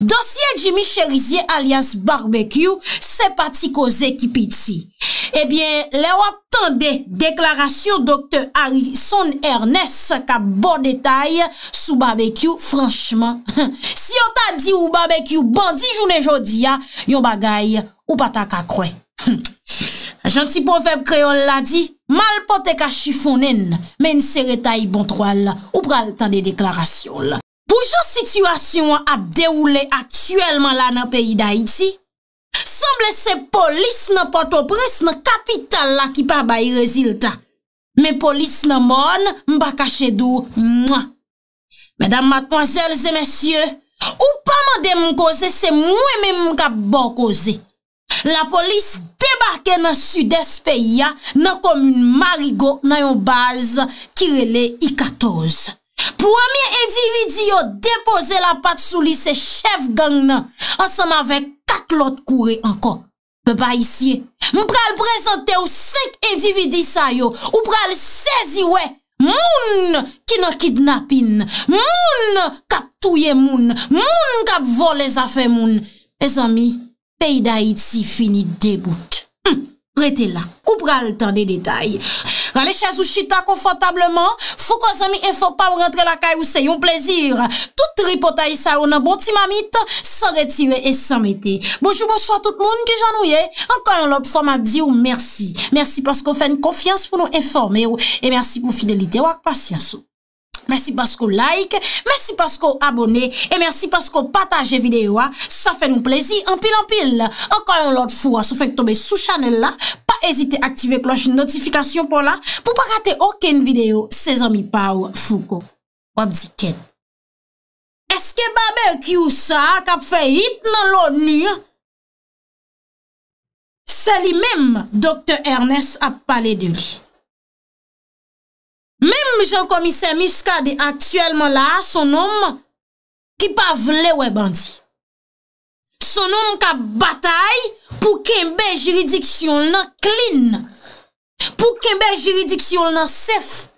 Dosye jimi cherizye alias barbekyou se pati ko zekipid si. Ebyen le wak tande deklarasyon dokte Harrison Ernest ka bo detay sou barbekyou franchman. Si yon ta di ou barbekyou bandi jounen jodi ya, yon bagay ou pata ka kwen. Janti pofèb kreol la di, mal pote ka chifounen men se reta yi bontro al ou pral tande deklarasyon la. Poujou situasyon ap dewoule aktyelman la nan peyi da iti, semble se polis nan patopres nan kapital la ki pa bayi rezilta. Men polis nan moun mba kache dou. Medan matmwazelze mesye, ou pa mande mkose se mwen men mka bokoze. La polis debake nan sud-es peyi ya nan komun Marigo nan yon baz kirele I-14. Promiye edividi yo depoze la pat sou li se chef gang nan. Ansem avek kat lot kure anko. Pe ba isye. Mpral prezante yo sek edividi sa yo. Mpral sezi we. Moun ki nan kidnapin. Moun kap touye moun. Moun kap vol le zafen moun. E zami, peyda iti fini debout. Rete la. Mpral tan de detay. Wale chèz ou chita konfotableman, fok wazami e fok pa ou rentre la kay ou se yon plezir. Tout ripotay sa ou nan bonti mamit, sa retire e sa mette. Bojou bonso a tout moun ki janouye, ankan yon lop foma di ou mersi. Mersi paskou fèn konfians pou nou eforme ou, e mersi pou fidelite wak pasyansou. Mersi paskou like, mersi paskou abone, e mersi paskou pataje videyo a, sa fe nou plezi, anpil anpil. Ankol an lot fwa, sou fek tobe sou chanel la, pa ezite aktive kloj notifikasyon pou la, pou pa kate oken videyo, se zami pa ou fuko. Wab di ket. Eske babè ki ou sa, kap fe hit nan lò ni? Se li mem, dokte Ernest ap pale de li. Mem jen komise miskade aktuelman la, son nom ki pa vle we bandi. Son nom ka batay pou kembe jiridiksyon nan klin. Pou kembe jiridiksyon nan sef.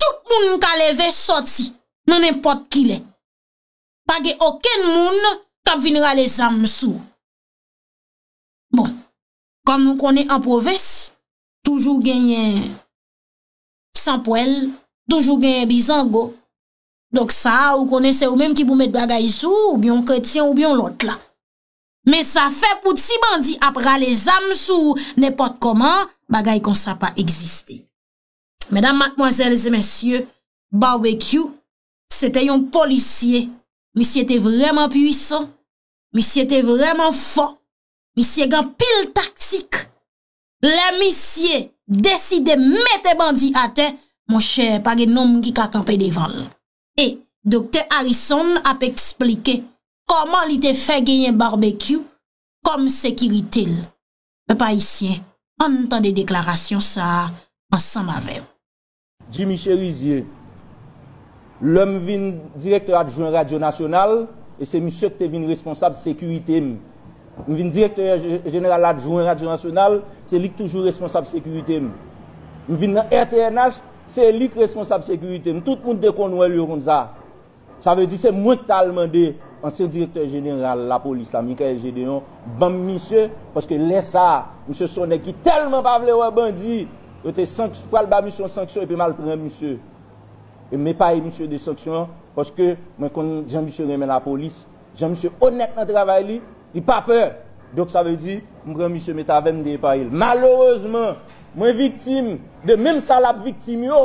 Tout moun mou ka leve soti nan empot ki le. Page oken moun kap vinra le zan msou. San poel, doujou genye bizango. Dok sa ou konese ou menm ki pou met bagay sou ou byon kretien ou byon lot la. Men sa fe pou ti bandi apra les am sou ou nepot koman bagay kon sa pa egziste. Menam, matmoazel, zemensye, barbekyou, se te yon polisye. Misye te vreman pwisan, misye te vreman fon, misye gen pil taktik. Le misye deside mette bandi ate, mon chè, pa gen noum ki ka kampe devan. E, dokte Arison ap eksplike, koman li te fe genyen barbekyou, kom sekiritel. Le paisye, anten de deklarasyon sa, ansan ma vew. Dji mi chè rizye, lèm vin direktor adjouan Radyo Nasyonal, e se mi sèk te vin responsab sekurite mou. Mwen vin direkter jeneral adjouan radyo nasyonal Se lik toujou responsable sekurite Mwen vin nan RTNH Se lik responsable sekurite Mwen tout moun de kon wè lè yon kon za Sa vè di se mwen talman de Anse direkter jeneral la polis La mika yon jeneral Ban misye Poske lè sa Mise sonè ki telman pa vle wè ban di Yote pral ban misyon sanksyon Epi mal pran misye e Mwen paye misye de sanksyon Poske mwen kon jan misye remè la polis Jan misye onèk nan travay li I pa pe, dok sa ve di, mwen mwen mwen se metavem de pa il. Malourezman, mwen viktim, de men salap viktim yo,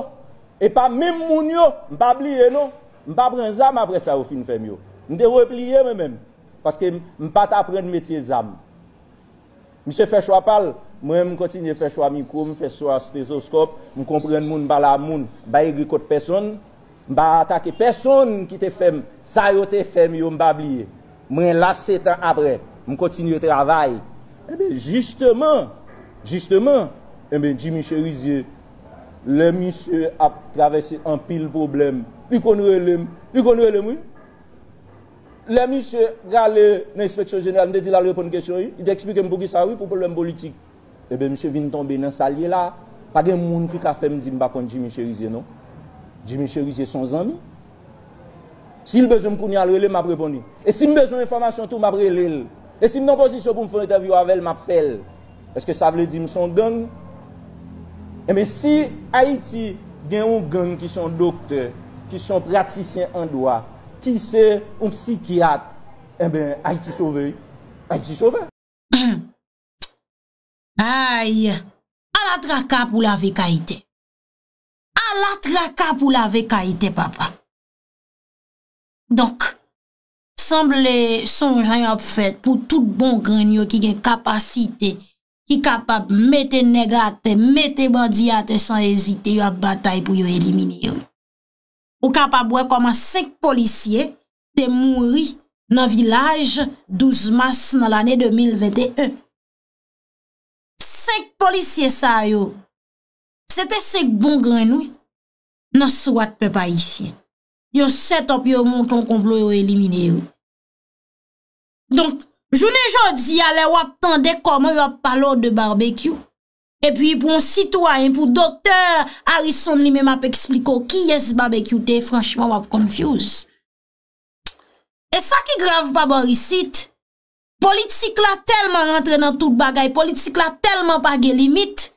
e pa men moun yo, mwen pa bliye no, mwen pa pren zam apre sa ou fin fem yo. Mwen de wè pliye mwen men, paske mwen pa ta pren metye zam. Mwen se fè chwa pal, mwen mwen kontinye fè chwa mikou, mwen fè chwa stresoskop, mwen kompren moun bala moun, ba yi gri kote person, mwen ba atake person ki te fem, sa yo te fem yo mwen pa bliye. Mwen la 7 an apre, mwen kontinye travay Ebe, eh jisteman, jisteman eh Ebe, Jimmy Cherizye Le misye ap travesse an pil problem Li konou e lem, li konou e lem wè? Le misye, gra le inspeksyon jeneral, mwen de di la lèpon kèsyon wè I de ekspikèm pou ki sa wè pou pou lèm politik Ebe, mwen se vin tombe nan salye la Pa gen moun ki ka fèm zin bakon Jimmy Cherizye, non? Jimmy Cherizye son zanmi? Eh si l bezon m kouni al rele, m ap reponi. E si m bezon informasyon tou, m ap rele. E si m nan posisyon pou m foun etervyo avèl, m ap fèl. Eske sa vle di m son gang? Eme si Haiti gen ou gang ki son doktor, ki son praticyen an doa, ki eh se ou psikiat, ebe, Haiti chovey. Haiti chovey. Ay, ala traka pou lavek Haiti. Ala traka pou lavek Haiti, papa. Donk, sanble son jan yo ap fet pou tout bon gren yo ki gen kapasite, ki kapap mette negate, mette bandiate san ezite yo ap batay pou yo elimine yo. Ou kapap wè koman sek policye te mouri nan vilaj 12 mas nan l ane 2021. Sek policye sa yo, se te sek bon gren yo, nan sou at pe pa isye. yo setop yo monton konplo yo elimine yo. Donk, jounen jodi, ale wap tande kom, yo wap palo de barbekyou, epi yi pon sitwoyen, pou doktèr, ari son ni mè map ekspliko, ki yes barbekyou te, franchman wap konfyouz. E sa ki grav pa barisit, politik la telman rentre nan tout bagay, politik la telman pa ge limit,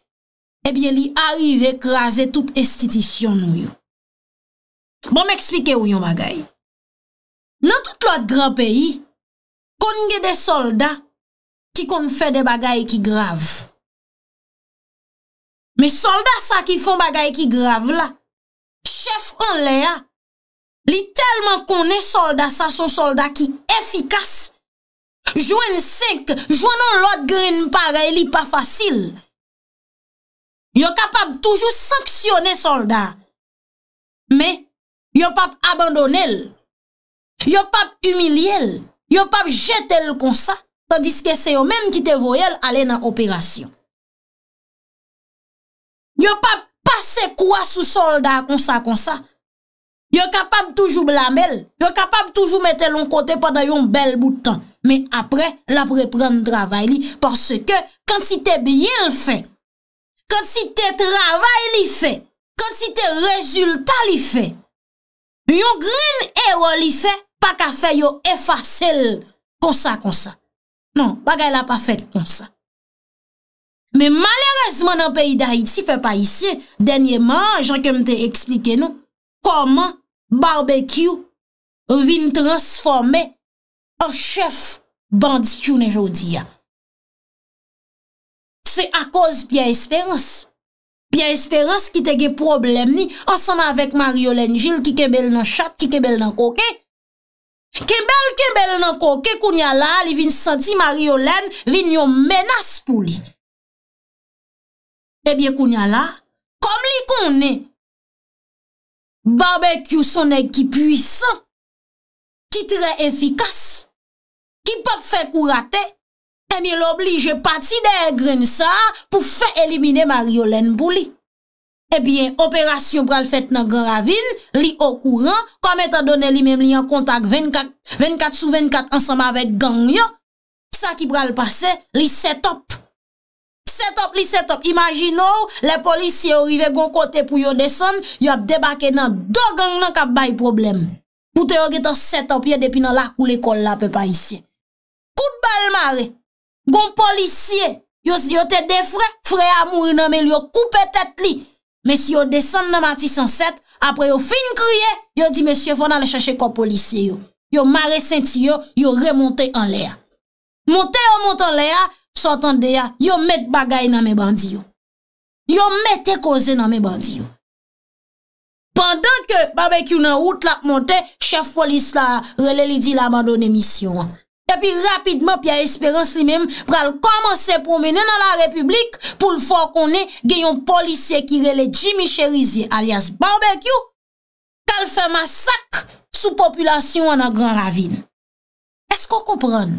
epi eh li arrive ekraze tout estitisyon nou yo. Bon m'eksplike ou yon bagay. Nan tout l'ot gran peyi, kon nge de solda ki kon fè de bagay ki grav. Me solda sa ki fon bagay ki grav la, chef an le a, li telman kon ne solda sa son solda ki efikas, jwen senk, jwen an l'ot gren pa gay li pa fasil. Yo kapab toujou sanksyone solda. Yo pape abandone l, yo pape humili l, yo pape jete l konsa, tandis ke se yo menm ki te voyel ale nan operasyon. Yo pape pase kwa sou solda konsa konsa, yo kapab toujou blamel, yo kapab toujou mette l on kote padan yon bel boutan. Me apre, la preprende travay li, porske kante si te byen l fe, kante si te travay li fe, kante si te rezultat li fe, Yon grin e wo li fe, pa ka fe yo efase l konsa konsa. Non, bagay la pa fet konsa. Me malerazman an peyi da Haiti, fe pa isi, denye man, jan kem te eksplike nou, koman barbekyou vin transforme an chef bandit yon e jodi ya. Se a koz piya esperans. Pya esperans ki tege problem ni, ansan avèk Mariolène Gilles ki kebel nan chat, ki kebel nan koke. Kebel, kebel nan koke, kounya la, li vin santi Mariolène, vin yon menas pou li. Ebyè eh kounya la, kom li kounè, barbe kyou sonè ki pwisan, ki tre enfikas, ki pop fè kou rate. E mi l'oblige pati de e gren sa pou fe elimine Mario Lenbou li. E biye, operasyon pral fet nan Grand Ravine, li okouran, kom etan donen li mem li an kontak 24 sous 24 ansama vek gang yo, sa ki pral pase, li setop. Setop, li setop. Imagine ou, le polisye ou rive gon kote pou yo desen, yo ap debake nan do gang nan kap bay problem. Poute ou getan setop ye depi nan lak ou le kol la pe pa isye. Kout bal mare. Gon polisye, yo te defre, fre a mouri nan men yo koupe tet li. Mes yo desen nan mati san set, apre yo fin kriye, yo di mesye fon an le chache kon polisye yo. Yo mare senti yo, yo remonte an le a. Monte an monte an le a, sotan de a, yo met bagay nan men bandi yo. Yo met te koze nan men bandi yo. Pendan ke babek yo nan wout la monte, chef polis la rele li di la abandon emisyon an. E pi rapidman pi a esperans li menm pral komanse promene nan la republik pou l fwa konen gen yon polisye ki rele jimichirize alias barbecue kal fè masak sou populasyon an a gran ravine. Esko kompran?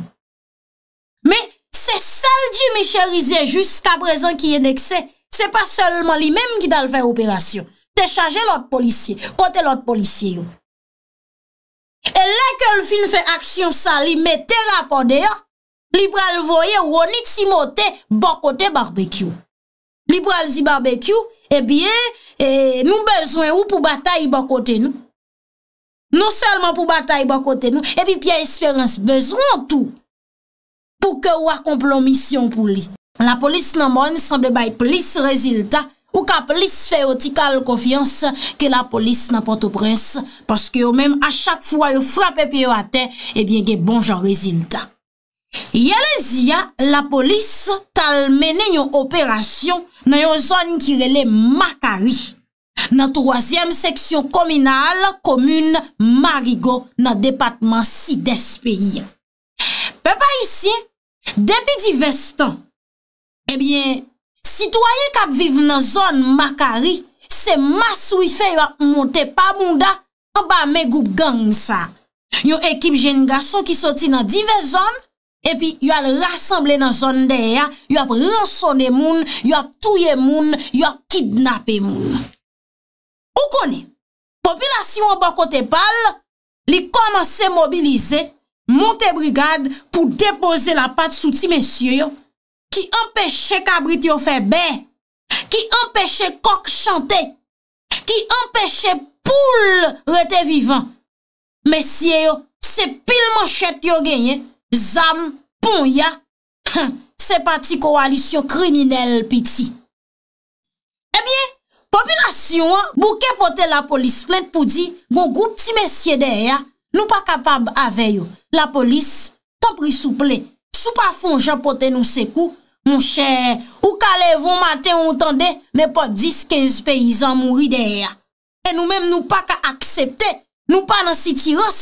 Me, se sal jimichirize jiska prezan ki yon ekse, se pa selman li menm ki dal fè operasyon. Te chaje l ot polisye, kote l ot polisye yo. E lè ke l'filme fè aksyon sa li mè terapode, li pral voye ou anik si motè bokote barbekyou. Li pral zi barbekyou, e biye e nou bezwen ou pou batay bokote nou. Nou salman pou batay bokote nou, e bi piye esperans bezwen tout pou ke ou a komplomisyon pou li. La polis nan moun sanbe bay plis rezilta. pou ka polis feyo ti kal konfians ke la polis nan pote prens paske yo menm a chak fwa yo frap epi yo ate, ebyen eh gen bon jan rezilta. Yelen ziya, la polis tal menen yon operasyon nan yon zon kirele makari nan troasyem seksyon kominal, komune, marigo, nan depatman si despeyi. Pe pa isi, depi di vestan, ebyen eh Titoyen kap viv nan zon makari, se mas wifen yo ap monte pa moun da, anba me goup gang sa. Yo ekip jen gason ki soti nan dive zon, epi yo al rassemble nan zon deya, yo ap ransone moun, yo ap tuye moun, yo ap kidnape moun. O koni, popilasyon bako te pal, li kona se mobilize, monte brigade pou depose la pat sou ti mesye yo, ki empèche kabrit yo fè bè, ki empèche kok chante, ki empèche poul rete vivan. Mesye yo, se pil manchèt yo genyen, zam, pon ya, se pati koalisyon kriminel piti. Ebyen, eh popilasyon, bou ke potè la polis plènt pou di, bon goup ti mesye deya, nou pa kapab aveyo. La polis, tan pri soupley, Sou pa fon jan pote nou sekou, moun chè, ou ka levon maten ou tande, ne pa 10-15 peyizan mouri deyè. E nou menm nou pa ka aksepte, nou pa nan siti ross,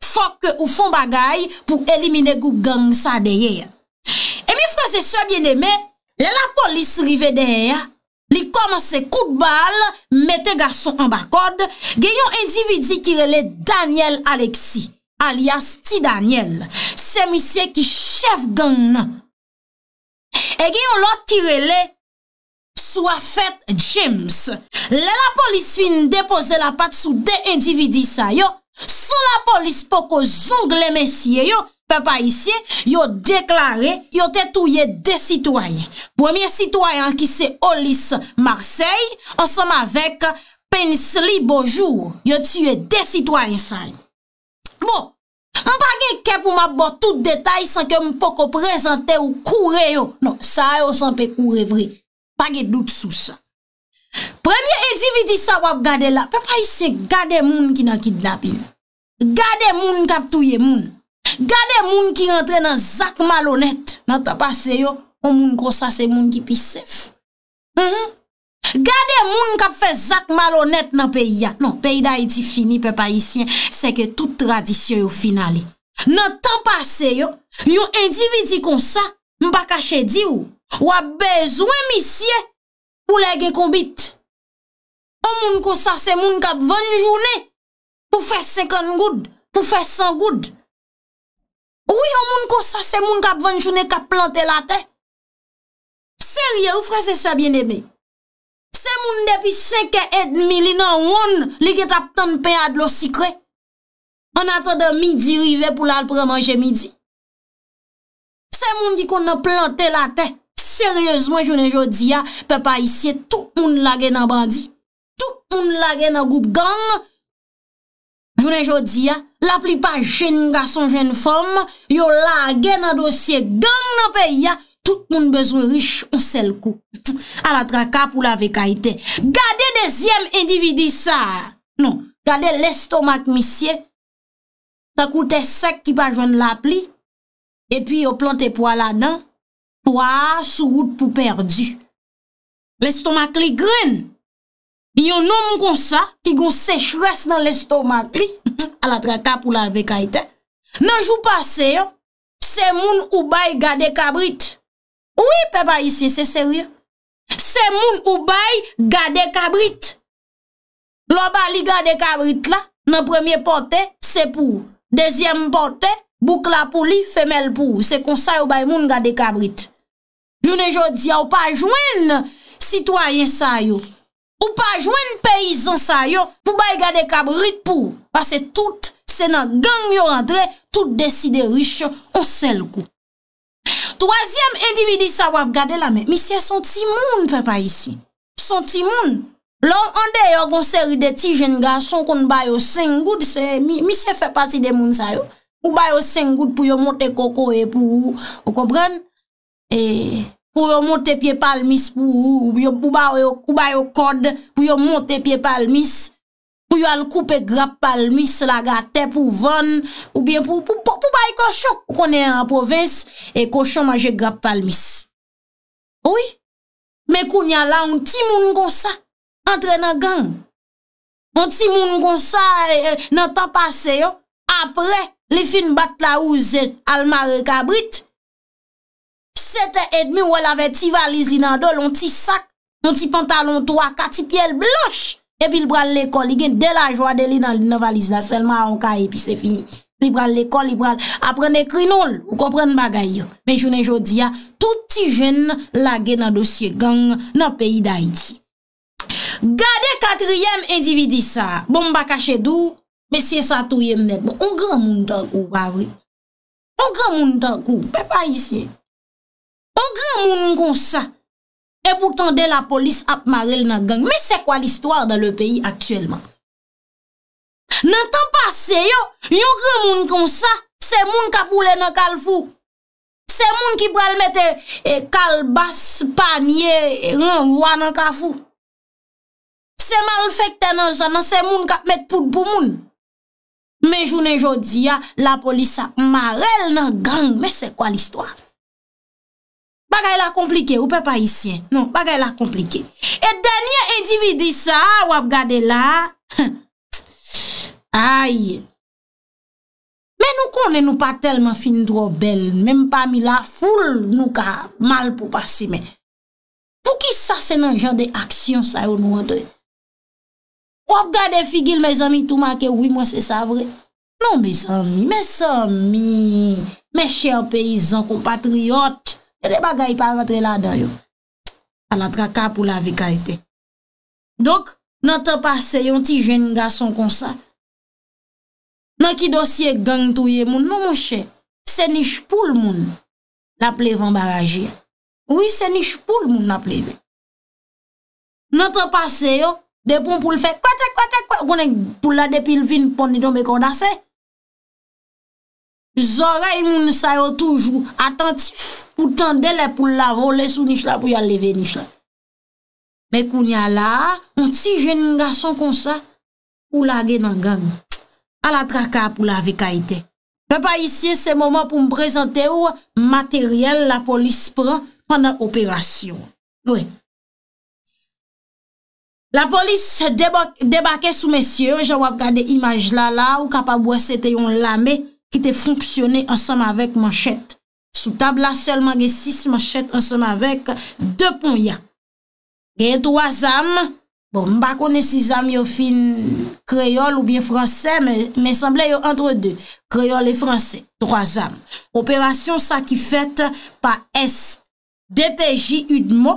fok ou fon bagay pou elimine gou gang sa deyè. E mi frose sou bien eme, le la polis rive deyè, li komanse kout bal, mette garson an bakod, genyon endividi ki rele Daniel Alexis. alias Tidanyel, se misye ki chef gane. E gen yon lot kirele, sou a fèt James. Le la polis fin depose la pat sou de individi sa yo, sou la polis poko zong le mesye yo, pe pa isye, yo deklare, yo tetouye de sitwayen. Premier sitwayen ki se olis Marseille, an som avèk Penisli Bojou, yo tiyè de sitwayen sa yo. Bon, mwen pa ge ke pou mwen bo tout detay san ke mwen po ko prezante ou koure yo. Non, sa yo san pe koure vre. Pa ge dout sou sa. Premye ediviti sa wap gade la. Pe pa yi se gade moun ki nan ki dabin. Gade moun kap touye moun. Gade moun ki rentre nan zak malonet. Nan ta pase yo, moun kosa se moun ki pis sef. Mwen mhm. moun. Gade moun kap fè zak malonèt nan peyi ya. Non, peyi da yi ti fini pe pa yi sien, se ke tout tradisyon yo finali. Nan tan pase yo, yo individi kon sa, mpa kache di ou, wap bezwen misye, pou legye konbit. O moun kon sa se moun kap ven jounè, pou fè sekon goud, pou fè san goud. Ou yon moun kon sa se moun kap ven jounè kap plante la te. Serye ou fwese se bien eme. Moun defi senke et mi li nan woun li ket ap tan pe ad lo sikre. An atan de midi rive pou lal premanje midi. Se moun di kon nan plante la te, seryezman jounen jodi ya, pe pa isye tout moun lage nan bandi. Tout moun lage nan goup gang. Jounen jodi ya, la pli pa jen nga son jen fom, yo lage nan dosye gang nan pe ya. Tout moun bezwe riche, on sel kou. A la traka pou la vekaiten. Gade dezyem individi sa. Non, gade lestomak misye. Sa koute sek ki pa jwenn la pli. E pi yo plante po ala nan. Toa sou wout pou perdi. Lestomak li gren. Bi yo nou moun konsa ki goun sech res nan lestomak li. A la traka pou la vekaiten. Nan jou pase yo, se moun ou bay gade kabrit. Oui, pepa, isi, se serye. Se moun ou bay gade kabrit. Loba li gade kabrit la, nan premye pote, se pou. Dezyem pote, boukla pou li, femel pou. Se konsay ou bay moun gade kabrit. Jounen jodi, ou pa jwen sitwayen sayo. Ou pa jwen peyizan sayo, pou bay gade kabrit pou. Ase tout, se nan gang yo rentre, tout deside riche, konsel kou. Troasyem endividi sa wap gade la me, mi se senti moun fè pa isi. Senti moun. Lòm ande yo konseri de ti jengan, son kon bayo sen goud, mi se fè pati de moun sa yo. Ou bayo sen goud pou yo monte koko e pou ou, ou kobren? E pou yo monte pie palmis pou ou, ou bayo kod pou yo monte pie palmis. pou yo al koupe grap palmis la gate pou von, ou bien pou bay koshok konen an provins, e koshon manje grap palmis. Ouye, me kou nyan la, on ti moun kon sa, entre nan gang. On ti moun kon sa, e, e, nan tan pase yo, apre, li fin bat la ouze, al mare kabrit, se te edmi wè lave ti valiz dinan do, lonti sak, lonti pantalon toa, kati piel blanche, Epi li pral l'ekol, li gen de la jwa de li nan l'innovalize la, selman anka e, pi se fini. Li pral l'ekol, li pral, aprene krinol, ou komprene bagay yo. Men jounen jodi ya, touti jen la gen nan dosye gang nan peyi da iti. Gade katriyem endividi sa, bon baka chedou, men siye satouyem net. Bon, on gran moun tan kou, wavri. On gran moun tan kou, pe pa isye. On gran moun moun kon sa. E poutan de la polis ap marel nan gang. Me se kwa l'histoire dan le peyi aktuelman? Nan tan pa se yo, yon kre moun kon sa, se moun ka poule nan kal fou. Se moun ki pral mette kalbasse, eh, panye, renvwa nan ka fou. Se mal fekte nan sanan, se moun ka mette poud pou moun. Me jounen jodi ya, la polis ap marel nan gang. Me se kwa l'histoire? Bagay la komplike, ou pe pa isye. Non, bagay la komplike. E denye endividi sa, wap gade la. Aye. Men nou konen nou pa telman fin dro bel. Men pa mi la foul nou ka mal pou pasime. Pou ki sa se nan jan de aksyon sa yo nou andre? Wap gade figil, me zami, tou ma ke woy mwen se sa vre? Non, me zami, me zami. Me chèr peyizan, kompatriot. E de bagay pa rentre la do yo, ala tra ka pou la vi ka ite. Dok, nante pase yon ti jen nga son konsa, nan ki dosye gang touye moun, moun monshe, se nish pou l moun la pleve mbarajye. Ou yi se nish pou l moun la pleve. Nante pase yo, de pou mpou l fe, kwa te kwa te kwa, gounen pou la depil vin poni don be kondase. Zorey moun sa yo toujou, atan ti koutan dele pou la vole sou nish la pou yal leve nish la. Mè koun ya la, moun ti jen yon gason kon sa, pou la genan gang. A la traka pou la veka ite. Mè pa isye se mouman pou m prezante ou, materyel la polis pran pwana operasyon. Mwen. La polis debake sou mesye, jen wap gade imaj la la, ou kapabwese te yon lame, ki te fonksyonè ansanm avek manchèt. Sou tab la selman gen 6 manchèt ansanm avek 2 pon ya. Gen 3 am, bon mba konen 6 am yo fin kreol ou bien fransè, men semblè yo antre 2, kreol et fransè, 3 am. Operasyon sa ki fèt pa SDPJ Udmo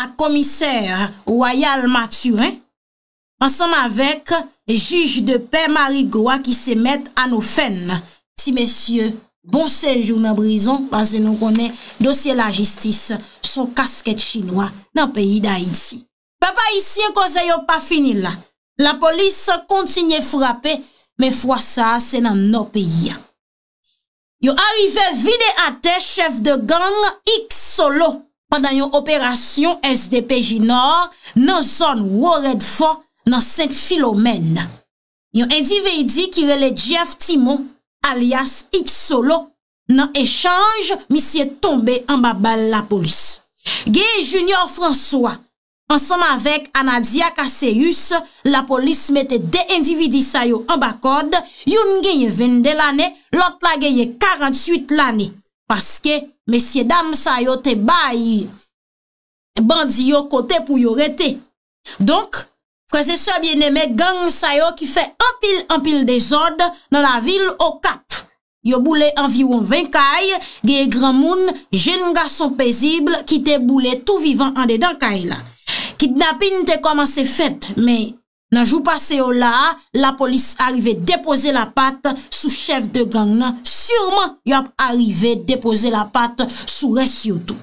a komiser Royal Mathurin, ansanm avek juj de pe Marigoua ki se met anou fen. Si mesye, bon sejou nan brison, panse nou konen dosye la jistis, son kasket chinois nan peyi da iti. Papa, isi yon konse yo pa fini la. La polis kontinye frapi, men fwa sa se nan nan peyi. Yo arrive vide ate chef de gang X Solo pandan yon operasyon SDPJ Nor, nan son Wored Fon, nan Saint Philomène. Yon endividi kirele Jeff Timo, alias X Solo, nan echange, misye tombe an babal la polis. Gen Junior François, ansan avèk Anadia Kaseyus, la polis mette de endividi sayo an bakod, yon genye vende lane, lot la genye 48 lane, paske, mesye dam sayo te bayi, bandi yo kote pou yo rete. Donk, Kwa se sebyen eme gang sa yo ki fe empil empil de zord nan la vil o kap. Yo boule enviroun 20 kaye, geye gran moun, jen nga son pezible, ki te boule tout vivant an dedan kaye la. Kitnapin te koman se fet, men nan jou pase yo la, la polis arrive depose la pat sou chef de gang nan. Sûrman yo ap arrive depose la pat sou res yotou.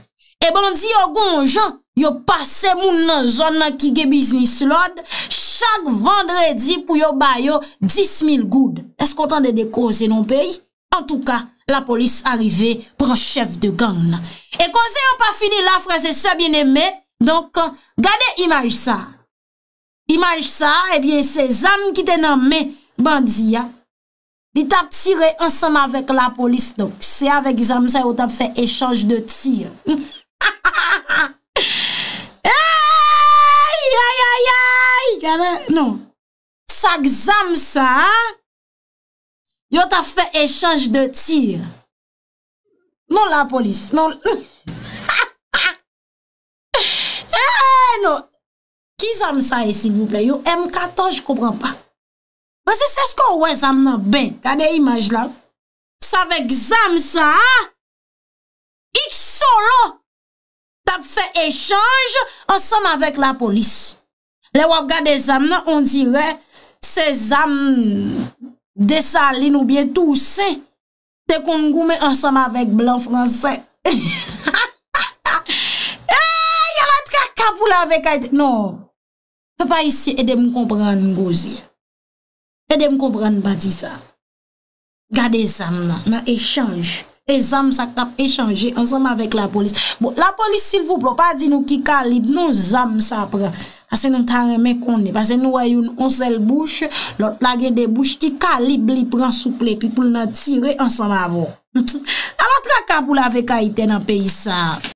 Ebon di yo goun jant. yo pase moun nan zon nan ki ge biznis lod, chak vendredi pou yo bayo 10.000 goud. Esk otan de dekoze non pey? En tou ka, la polis arive pou an chef de gang nan. E koze yo pa fini la fraze se bin eme, donk gade imaj sa. Imaj sa, ebyen eh se zami ki te nan me bandiya, li tap tire ansam avek la polis, donk se avek zami sa yo tap fe echange de tire. Ha ha ha ha ha! Sa gzam sa Yo ta fe echange de tir Non la polis Non Ha ha ha He no Ki zam sa e sil vouple yo M14 j koupran pa Basi se sko ouwe zam nan ben Kade imaj la Sa ve gzam sa X solo Ta fe echange Ansem avek la polis Le wap gade zam nan, on dire, se zam de sa li nou bie tou se, te kon goume ansam avek blan franse. Eh, ya la tra kapou la avek aite. Non, te pa isi edem kompran gozi. Edem kompran bati sa. Gade zam nan, nan echange. E zanm sa kap e chanje ansanm avèk la polis. Bon, la polis sil voup lò pa di nou ki kalib nou zanm sa apre. Ase nou tan remè konè. Ase nou wè yon onsel bouche. Lò la gen de bouche ki kalib li pransouple. Pi pou lò nan tire ansanm avò. A la traka pou la veka itè nan peyi sa.